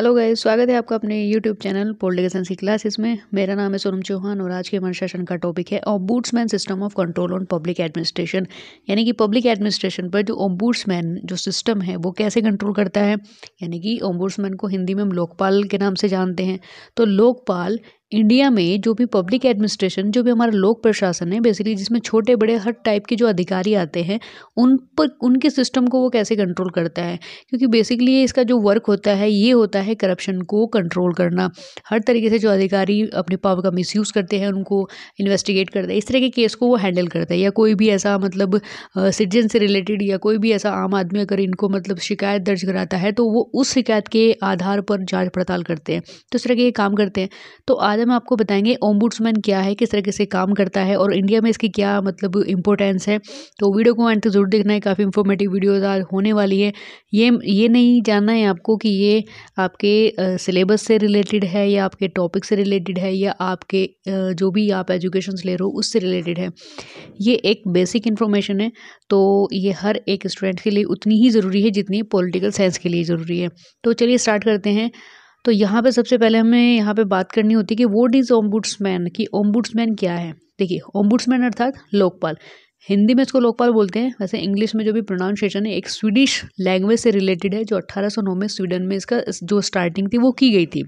hello guys स्वागत है आपका अपने यूट्यूब चैनल पोल्डिकेशन की क्लासेस में मेरा नाम है सोनम चौहान और आज के हमारे सेशन का टॉपिक है ombudsman system of control on public administration यानी कि पब्लिक एडमिनिस्ट्रेशन पर जो ओम्बूड्समैन जो सिस्टम है वो कैसे कंट्रोल करता है यानी कि ओम्बूड्समैन को हिंदी में हम लोकपाल के नाम से जानते हैं तो लोकपाल इंडिया में जो भी पब्लिक एडमिनिस्ट्रेशन जो भी हमारा लोक प्रशासन है बेसिकली जिसमें छोटे बड़े हर टाइप के जो अधिकारी आते हैं उन पर उनके सिस्टम को वो कैसे कंट्रोल करता है क्योंकि बेसिकली ये इसका जो वर्क होता है ये होता है करप्शन को कंट्रोल करना हर तरीके से जो अधिकारी अपने पावर का मिस करते हैं उनको इन्वेस्टिगेट करता है इस तरह के केस को वो हैंडल करता है या कोई भी ऐसा मतलब सिटीजन से रिलेटेड या कोई भी ऐसा आम आदमी अगर इनको मतलब शिकायत दर्ज कराता है तो वो उस शिकायत के आधार पर जाँच पड़ताल करते हैं तो इस तरह के ये काम करते हैं तो आज आज हम आपको बताएंगे ओम्बुड्समैन क्या है किस तरीके से काम करता है और इंडिया में इसकी क्या मतलब इंपॉर्टेंस है तो वीडियो को अंत जरूर देखना है काफ़ी इन्फॉर्मेटिव वीडियोज आज होने वाली है ये ये नहीं जानना है आपको कि ये आपके सिलेबस से रिलेटेड है या आपके टॉपिक से रिलेटेड है या आपके जो भी आप एजुकेशन ले रहे हो उससे रिलेटेड है ये एक बेसिक इन्फॉर्मेशन है तो ये हर एक स्टूडेंट के लिए उतनी ही ज़रूरी है जितनी पॉलिटिकल साइंस के लिए ज़रूरी है तो चलिए स्टार्ट करते हैं तो यहाँ पे सबसे पहले हमें यहाँ पे बात करनी होती है कि वोट इज़ ओम्बुड्समैन कि ओम्बुड्समैन क्या है देखिए ओम्बुड्समैन अर्थात लोकपाल हिंदी में इसको लोकपाल बोलते हैं वैसे इंग्लिश में जो भी प्रोनाउंसिएशन है एक स्वीडिश लैंग्वेज से रिलेटेड है जो 1809 में स्वीडन में इसका जो स्टार्टिंग थी वो की गई थी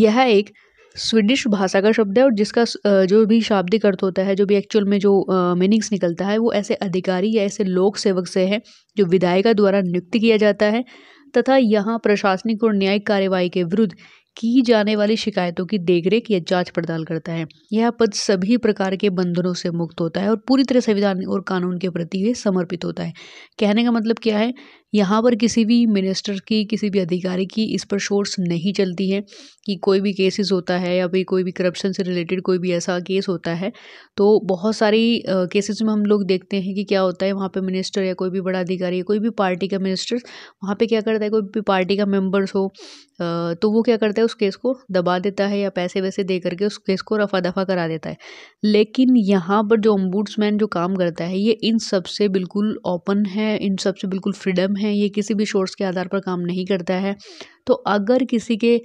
यह एक स्वीडिश भाषा का शब्द है और जिसका जो भी शाब्दिक अर्थ होता है जो भी एक्चुअल में जो मीनिंग्स निकलता है वो ऐसे अधिकारी या ऐसे लोक सेवक से है जो विधायिका द्वारा नियुक्त किया जाता है तथा यहाँ प्रशासनिक और न्यायिक कार्यवाही के विरुद्ध की जाने वाली शिकायतों की देखरेख या जांच पड़ताल करता है यह पद सभी प्रकार के बंधनों से मुक्त होता है और पूरी तरह संविधान और कानून के प्रति ये समर्पित होता है कहने का मतलब क्या है यहाँ पर किसी भी मिनिस्टर की किसी भी अधिकारी की इस पर शोर्स नहीं चलती है कि कोई भी केसेस होता है या फिर कोई भी करप्शन से रिलेटेड कोई भी ऐसा केस होता है तो बहुत सारी केसेस में हम लोग देखते हैं कि क्या होता है वहाँ पे मिनिस्टर या कोई भी बड़ा अधिकारी या कोई भी पार्टी का मिनिस्टर वहाँ पे क्या करता है कोई भी पार्टी का मेम्बर्स हो तो वो क्या करता है उस केस को दबा देता है या पैसे वैसे दे करके उस केस को रफा दफा करा देता है लेकिन यहाँ पर जो अम्बूड्समैन जो काम करता है ये इन सब से बिल्कुल ओपन है इन सब से बिल्कुल फ्रीडम है ये किसी भी शोर्स के आधार पर काम नहीं करता है तो अगर किसी के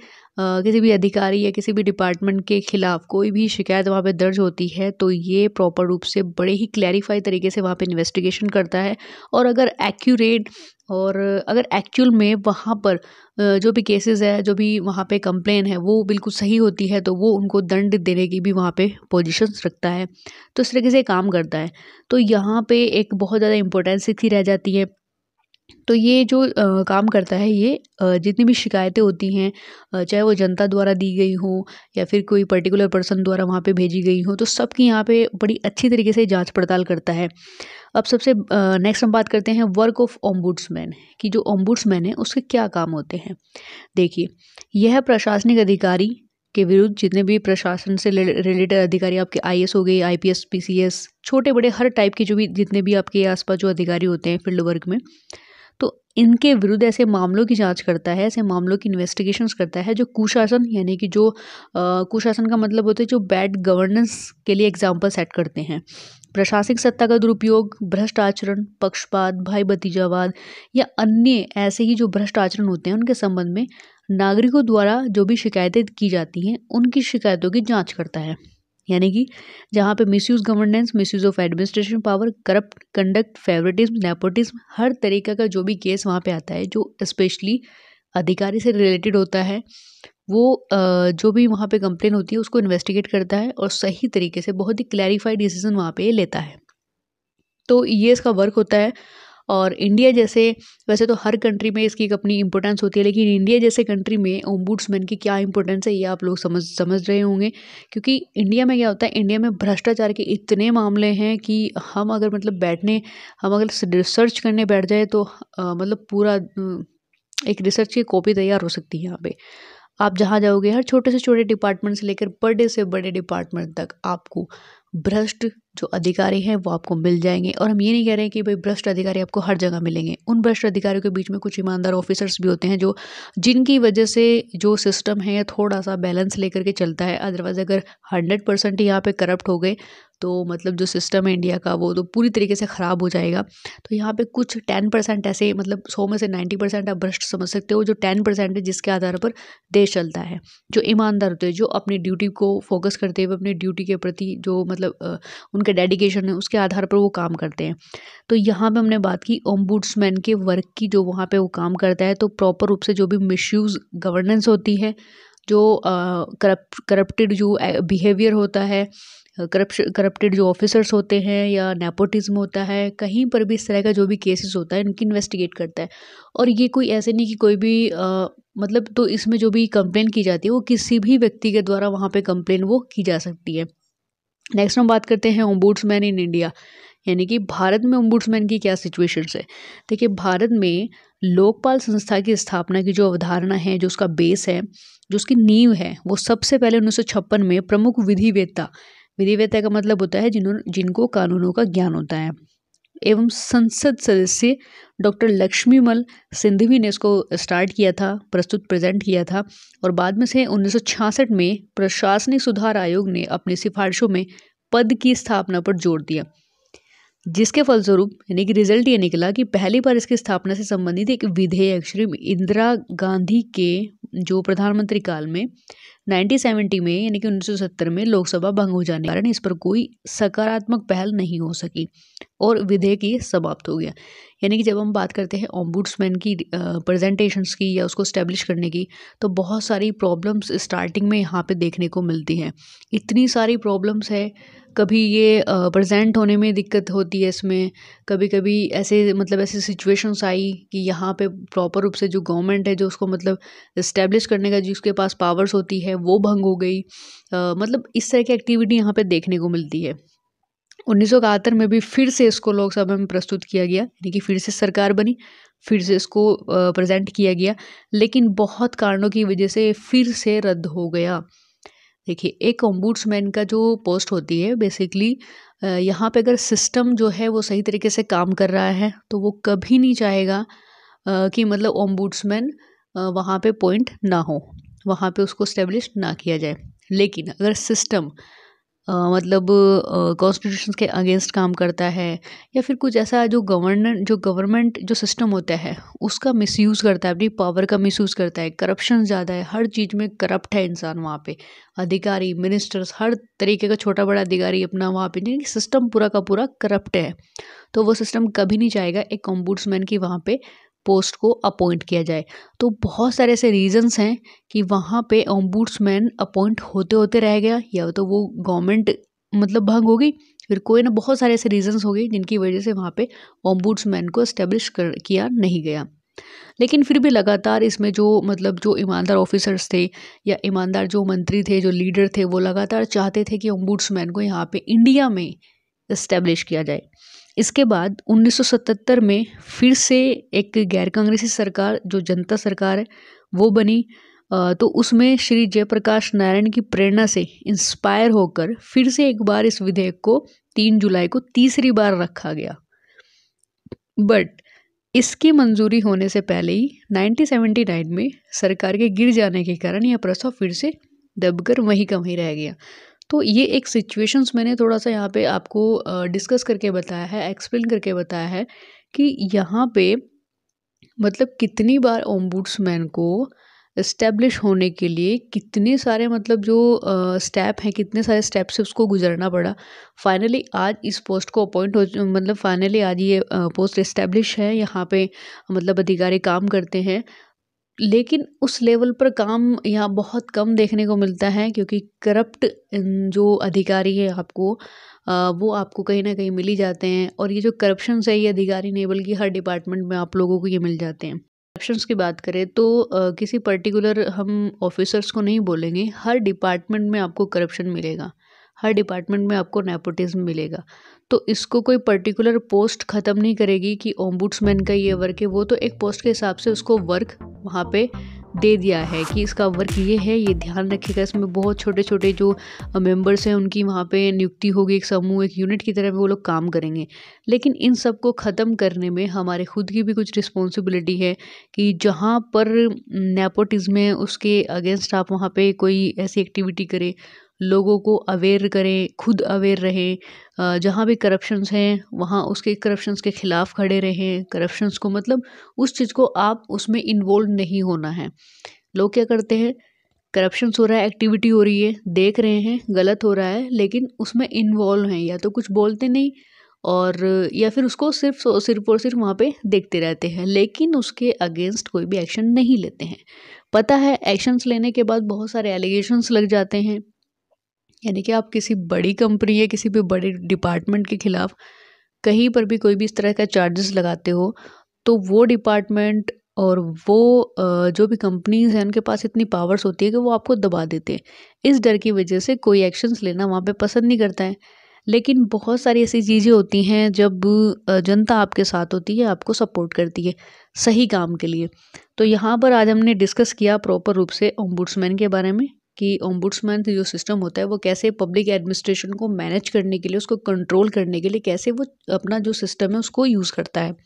किसी भी अधिकारी या किसी भी डिपार्टमेंट के ख़िलाफ़ कोई भी शिकायत वहाँ पे दर्ज होती है तो ये प्रॉपर रूप से बड़े ही क्लैरिफाई तरीके से वहाँ पे इन्वेस्टिगेशन करता है और अगर एक्यूरेट और अगर एक्चुअल में वहाँ पर जो भी केसेस है जो भी वहाँ पे कंप्लेन है वो बिल्कुल सही होती है तो वो उनको दंड देने की भी वहाँ पे पोजीशंस रखता है तो इस तरीके से काम करता है तो यहाँ पे एक बहुत ज़्यादा इम्पोर्टेंस थी रह जाती है तो ये जो काम करता है ये जितनी भी शिकायतें होती हैं चाहे वो जनता द्वारा दी गई हो या फिर कोई पर्टिकुलर पर्सन द्वारा वहाँ पे भेजी गई हो तो सबकी यहाँ पे बड़ी अच्छी तरीके से जांच पड़ताल करता है अब सबसे नेक्स्ट हम बात करते हैं वर्क ऑफ ओम्बुड्समैन कि जो ओम्बुड्समैन है उसके क्या काम होते हैं देखिए यह प्रशासनिक अधिकारी के विरुद्ध जितने भी प्रशासन से रिलेटेड अधिकारी आपके आई हो गए आई पी छोटे बड़े हर टाइप के जो भी जितने भी आपके आसपास जो अधिकारी होते हैं फील्ड वर्क में तो इनके विरुद्ध ऐसे मामलों की जांच करता है ऐसे मामलों की इन्वेस्टिगेशन करता है जो कुशासन यानी कि जो कुशासन का मतलब होता है जो बैड गवर्नेंस के लिए एग्जाम्पल सेट करते हैं प्रशासनिक सत्ता का दुरुपयोग भ्रष्ट आचरण पक्षपात भाई भतीजावाद या अन्य ऐसे ही जो भ्रष्ट आचरण होते हैं उनके संबंध में नागरिकों द्वारा जो भी शिकायतें की जाती हैं उनकी शिकायतों की जाँच करता है यानी कि जहाँ पे misgovernance misuse of administration power corrupt conduct favouritism nepotism हर तरीके का जो भी केस वहाँ पे आता है जो स्पेशली अधिकारी से रिलेटेड होता है वो जो भी वहाँ पे कंप्लेन होती है उसको इन्वेस्टिगेट करता है और सही तरीके से बहुत ही क्लैरिफाइड डिसीजन वहाँ पे लेता है तो ये इसका वर्क होता है और इंडिया जैसे वैसे तो हर कंट्री में इसकी एक अपनी इंपॉर्टेंस होती है लेकिन इंडिया जैसे कंट्री में ओम्बुड्समैन की क्या इंपॉर्टेंस है ये आप लोग समझ समझ रहे होंगे क्योंकि इंडिया में क्या होता है इंडिया में भ्रष्टाचार के इतने मामले हैं कि हम अगर मतलब बैठने हम अगर रिसर्च करने बैठ जाए तो आ, मतलब पूरा एक रिसर्च की कॉपी तैयार हो सकती है यहाँ पर आप जहाँ जाओगे हर छोटे से छोटे डिपार्टमेंट से लेकर बड़े से बड़े डिपार्टमेंट तक आपको भ्रष्ट जो अधिकारी हैं वो आपको मिल जाएंगे और हम ये नहीं कह रहे हैं कि भाई भ्रष्ट अधिकारी आपको हर जगह मिलेंगे उन भ्रष्ट अधिकारियों के बीच में कुछ ईमानदार ऑफिसर्स भी होते हैं जो जिनकी वजह से जो सिस्टम है थोड़ा सा बैलेंस लेकर के चलता है अदरवाइज़ अगर हंड्रेड परसेंट यहाँ पर करप्ट हो गए तो मतलब जो सिस्टम है इंडिया का वो तो पूरी तरीके से ख़राब हो जाएगा तो यहाँ पे कुछ टेन परसेंट ऐसे मतलब सौ में से नाइन्टी परसेंट आप भ्रष्ट समझ सकते हो जो टेन परसेंट है जिसके आधार पर देश चलता है जो ईमानदार होते हैं जो अपनी ड्यूटी को फोकस करते हुए अपनी ड्यूटी के प्रति जो मतलब उन उनके डेडिकेशन है उसके आधार पर वो काम करते हैं तो यहाँ पे हमने बात की ओम्बुड्समैन के वर्क की जो वहाँ पे वो काम करता है तो प्रॉपर रूप से जो भी मिसयूज़ गवर्नेंस होती है जो करप्ट करप्टेड जो बिहेवियर होता है करप्श करप्टेड जो ऑफिसर्स होते हैं या नेपोटिज्म होता है कहीं पर भी इस तरह का जो भी केसेस होता है इनकी इन्वेस्टिगेट करता है और ये कोई ऐसे नहीं कि कोई भी आ, मतलब तो इसमें जो भी कंप्लेन की जाती है वो किसी भी व्यक्ति के द्वारा वहाँ पे कंप्लेन वो की जा सकती है नेक्स्ट हम बात करते हैं ओम्बुड्समैन इन इंडिया यानी कि भारत में ओम्बुड्समैन की क्या सिचुएशन है देखिए भारत में लोकपाल संस्था की स्थापना की जो अवधारणा है जो उसका बेस है जो उसकी नींव है वो सबसे पहले उन्नीस में प्रमुख विधिवेत्ता विधिवेत्ता का मतलब होता है जिन्होंने जिनको कानूनों का ज्ञान होता है एवं संसद सदस्य डॉक्टर लक्ष्मीमल सिंधवी ने इसको स्टार्ट किया था प्रस्तुत प्रेजेंट किया था और बाद में से उन्नीस में प्रशासनिक सुधार आयोग ने अपनी सिफारिशों में पद की स्थापना पर जोर दिया जिसके फलस्वरूप यानी कि रिजल्ट ये निकला कि पहली बार इसकी स्थापना से संबंधित एक विधेयक श्री इंदिरा गांधी के जो प्रधानमंत्री काल में 1970 में यानी कि 1970 में लोकसभा भंग हो जाने के कारण इस पर कोई सकारात्मक पहल नहीं हो सकी और विधेयक ये समाप्त हो गया यानी कि जब हम बात करते हैं ओम्बुड्समैन की प्रेजेंटेशंस की या उसको स्टैब्लिश करने की तो बहुत सारी प्रॉब्लम्स स्टार्टिंग में यहाँ पे देखने को मिलती हैं इतनी सारी प्रॉब्लम्स है कभी ये प्रेजेंट होने में दिक्कत होती है इसमें कभी कभी ऐसे मतलब ऐसी सिचुएशंस आई कि यहाँ पे प्रॉपर रूप से जो गवर्नमेंट है जो उसको मतलब इस्टेब्लिश करने का जिसके पास पावर्स होती है है वो भंग हो गई आ, मतलब इस तरह की एक्टिविटी यहाँ पे देखने को मिलती है उन्नीस में भी फिर से इसको लोकसभा में प्रस्तुत किया गया यानी कि फिर से सरकार बनी फिर से इसको प्रेजेंट किया गया लेकिन बहुत कारणों की वजह से फिर से रद्द हो गया देखिए एक ओम्बूड्समैन का जो पोस्ट होती है बेसिकली यहाँ पे अगर सिस्टम जो है वो सही तरीके से काम कर रहा है तो वो कभी नहीं चाहेगा कि मतलब ओम्बूड्समैन वहाँ पे पॉइंट ना हो वहाँ पे उसको स्टेब्लिश ना किया जाए लेकिन अगर सिस्टम मतलब कॉन्स्टिट्यूशन के अगेंस्ट काम करता है या फिर कुछ ऐसा जो गवर्न जो गवर्नमेंट जो सिस्टम होता है उसका मिसयूज़ करता है अपनी पावर का मिसयूज़ करता है करप्शन ज़्यादा है हर चीज़ में करप्ट है इंसान वहाँ पे अधिकारी मिनिस्टर्स हर तरीके का छोटा बड़ा अधिकारी अपना वहाँ पे नहीं सिस्टम पूरा का पूरा करप्ट है तो वो सिस्टम कभी नहीं जाएगा एक ऑम्बुड्समैन की वहाँ पर पोस्ट को अपॉइंट किया जाए तो बहुत सारे ऐसे रीजंस हैं कि वहाँ पे ओम्बूड्समैन अपॉइंट होते होते रह गया या तो वो गवर्नमेंट मतलब भंग होगी फिर कोई ना बहुत सारे ऐसे रीजंस हो गए जिनकी वजह से वहाँ पे ओम्बूड्समैन को इस्टेब्लिश कर किया नहीं गया लेकिन फिर भी लगातार इसमें जो मतलब जो ईमानदार ऑफिसर्स थे या ईमानदार जो मंत्री थे जो लीडर थे वो लगातार चाहते थे कि ओम्बूड्समैन को यहाँ पे इंडिया में इस्टेब्लिश किया जाए इसके बाद उन्नीस सौ सतहत्तर में फिर से एक गैर कांग्रेसी सरकार जो जनता सरकार है वो बनी तो उसमें श्री जयप्रकाश नारायण की प्रेरणा से इंस्पायर होकर फिर से एक बार इस विधेयक को तीन जुलाई को तीसरी बार रखा गया बट इसकी मंजूरी होने से पहले ही 1979 में सरकार के गिर जाने के कारण यह प्रस्ताव फिर से दबकर वहीं का वहीं रह गया तो ये एक सिचुएशंस मैंने थोड़ा सा यहाँ पे आपको डिस्कस करके बताया है एक्सप्लेन करके बताया है कि यहाँ पे मतलब कितनी बार ओम्बुड्समैन को इस्टेब्लिश होने के लिए कितने सारे मतलब जो स्टेप हैं कितने सारे स्टेप से उसको गुजरना पड़ा फाइनली आज इस पोस्ट को अपॉइंट हो मतलब फाइनली आज ये पोस्ट इस्टेब्लिश है यहाँ पे मतलब अधिकारी काम करते हैं लेकिन उस लेवल पर काम यहाँ बहुत कम देखने को मिलता है क्योंकि करप्ट जो अधिकारी है आपको वो आपको कहीं ना कहीं मिल ही जाते हैं और ये जो करप्शन है ये अधिकारी नहीं बल्कि हर डिपार्टमेंट में आप लोगों को ये मिल जाते हैं करप्शन की बात करें तो किसी पर्टिकुलर हम ऑफिसर्स को नहीं बोलेंगे हर डिपार्टमेंट में आपको करप्शन मिलेगा हर डिपार्टमेंट में आपको नेपोटिज्म मिलेगा तो इसको कोई पर्टिकुलर पोस्ट ख़त्म नहीं करेगी कि ओम्बुड्समैन का ये वर्क है वो तो एक पोस्ट के हिसाब से उसको वर्क वहाँ पे दे दिया है कि इसका वर्क ये है ये ध्यान रखेगा इसमें बहुत छोटे छोटे जो मेंबर्स हैं उनकी वहाँ पे नियुक्ति होगी एक समूह एक यूनिट की तरह वो लोग काम करेंगे लेकिन इन सब को ख़त्म करने में हमारे खुद की भी कुछ रिस्पॉन्सिबिलिटी है कि जहाँ पर नेपोटिज्म है उसके अगेंस्ट आप वहाँ पे कोई ऐसी एक्टिविटी करें लोगों को अवेयर करें खुद अवेयर रहें जहाँ भी करप्शंस हैं वहाँ उसके करप्शंस के खिलाफ खड़े रहें करप्शंस को मतलब उस चीज़ को आप उसमें इन्वॉल्व नहीं होना है लोग क्या करते हैं करप्शन हो रहा है एक्टिविटी हो रही है देख रहे हैं गलत हो रहा है लेकिन उसमें इन्वॉल्व हैं या तो कुछ बोलते नहीं और या फिर उसको सिर्फ सिर्फ और सिर्फ वहाँ पे देखते रहते हैं लेकिन उसके अगेंस्ट कोई भी एक्शन नहीं लेते हैं पता है एक्शंस लेने के बाद बहुत सारे एलिगेशंस लग जाते हैं यानी कि आप किसी बड़ी कंपनी या किसी भी बड़े डिपार्टमेंट के ख़िलाफ़ कहीं पर भी कोई भी इस तरह का चार्जेस लगाते हो तो वो डिपार्टमेंट और वो जो भी कंपनीज हैं उनके पास इतनी पावर्स होती है कि वो आपको दबा देते हैं इस डर की वजह से कोई एक्शंस लेना वहाँ पे पसंद नहीं करता है लेकिन बहुत सारी ऐसी चीज़ें होती हैं जब जनता आपके साथ होती है आपको सपोर्ट करती है सही काम के लिए तो यहाँ पर आज हमने डिस्कस किया प्रॉपर रूप से ओम्बुड्समैन के बारे में कि ओम्बुड्समैन जो सिस्टम होता है वो कैसे पब्लिक एडमिनिस्ट्रेशन को मैनेज करने के लिए उसको कंट्रोल करने के लिए कैसे वो अपना जो सिस्टम है उसको यूज़ करता है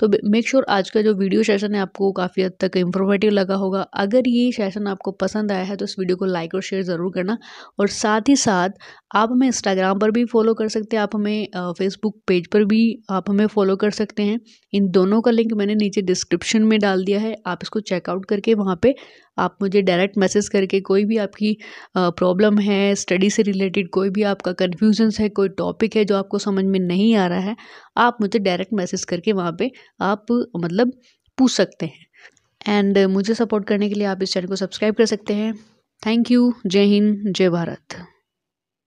तो मेक श्योर sure आज का जो वीडियो सेशन है आपको काफ़ी हद तक इंफॉर्मेटिव लगा होगा अगर ये सेशन आपको पसंद आया है तो इस वीडियो को लाइक और शेयर ज़रूर करना और साथ ही साथ आप हमें इंस्टाग्राम पर भी फॉलो कर सकते हैं आप हमें फेसबुक पेज पर भी आप हमें फॉलो कर सकते हैं इन दोनों का लिंक मैंने नीचे डिस्क्रिप्शन में डाल दिया है आप इसको चेकआउट करके वहाँ पर आप मुझे डायरेक्ट मैसेज करके कोई भी आपकी प्रॉब्लम है स्टडी से रिलेटेड कोई भी आपका कन्फ्यूजन्स है कोई टॉपिक है जो आपको समझ में नहीं आ रहा है आप मुझे डायरेक्ट मैसेज करके वहाँ पर आप मतलब पूछ सकते हैं एंड मुझे सपोर्ट करने के लिए आप इस चैनल को सब्सक्राइब कर सकते हैं थैंक यू जय हिंद जय भारत